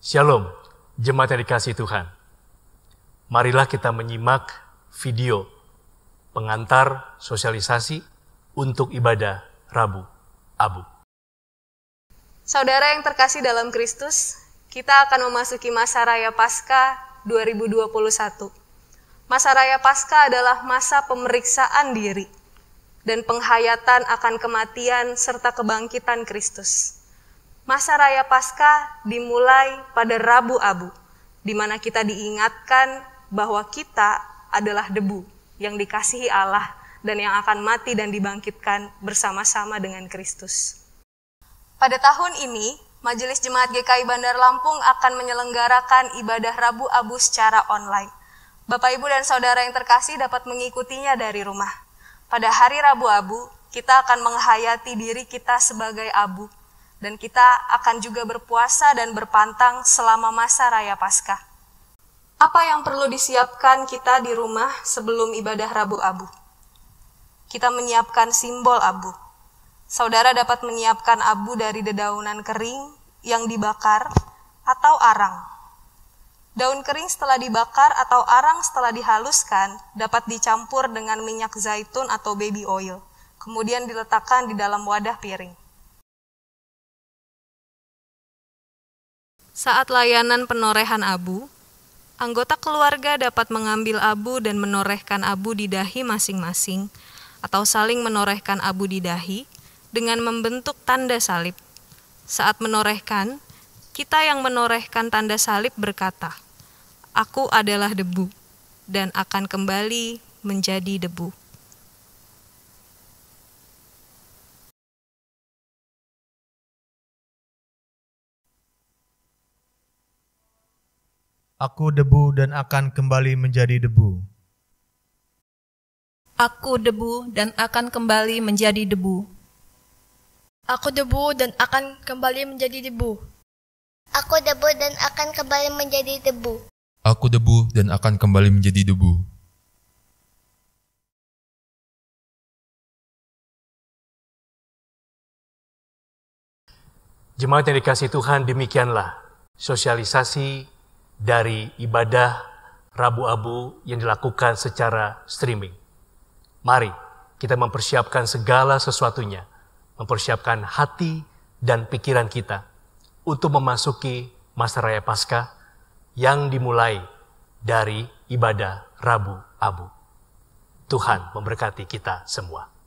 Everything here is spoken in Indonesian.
Shalom, jemaat yang dikasih Tuhan. Marilah kita menyimak video pengantar sosialisasi untuk ibadah Rabu Abu. Saudara yang terkasih dalam Kristus, kita akan memasuki masa raya Paskah 2021. Masa raya Paskah adalah masa pemeriksaan diri dan penghayatan akan kematian serta kebangkitan Kristus. Masa Raya Pasca dimulai pada Rabu Abu, di mana kita diingatkan bahwa kita adalah debu yang dikasihi Allah dan yang akan mati dan dibangkitkan bersama-sama dengan Kristus. Pada tahun ini, Majelis Jemaat GKI Bandar Lampung akan menyelenggarakan ibadah Rabu Abu secara online. Bapak, Ibu, dan Saudara yang terkasih dapat mengikutinya dari rumah. Pada hari Rabu Abu, kita akan menghayati diri kita sebagai abu, dan kita akan juga berpuasa dan berpantang selama masa Raya Paskah. Apa yang perlu disiapkan kita di rumah sebelum ibadah Rabu Abu? Kita menyiapkan simbol abu. Saudara dapat menyiapkan abu dari dedaunan kering yang dibakar atau arang. Daun kering setelah dibakar atau arang setelah dihaluskan dapat dicampur dengan minyak zaitun atau baby oil, kemudian diletakkan di dalam wadah piring. Saat layanan penorehan abu, anggota keluarga dapat mengambil abu dan menorehkan abu di dahi masing-masing atau saling menorehkan abu di dahi dengan membentuk tanda salib. Saat menorehkan, kita yang menorehkan tanda salib berkata, "Aku adalah debu dan akan kembali menjadi debu." Aku debu dan akan kembali menjadi debu. Aku debu dan akan kembali menjadi debu. Aku debu dan akan kembali menjadi debu. Aku debu dan akan kembali menjadi debu. Aku debu dan akan kembali menjadi debu. Jemaat yang dikasih Tuhan, demikianlah sosialisasi dari ibadah Rabu Abu yang dilakukan secara streaming. Mari kita mempersiapkan segala sesuatunya, mempersiapkan hati dan pikiran kita untuk memasuki masa raya Paskah yang dimulai dari ibadah Rabu Abu. Tuhan memberkati kita semua.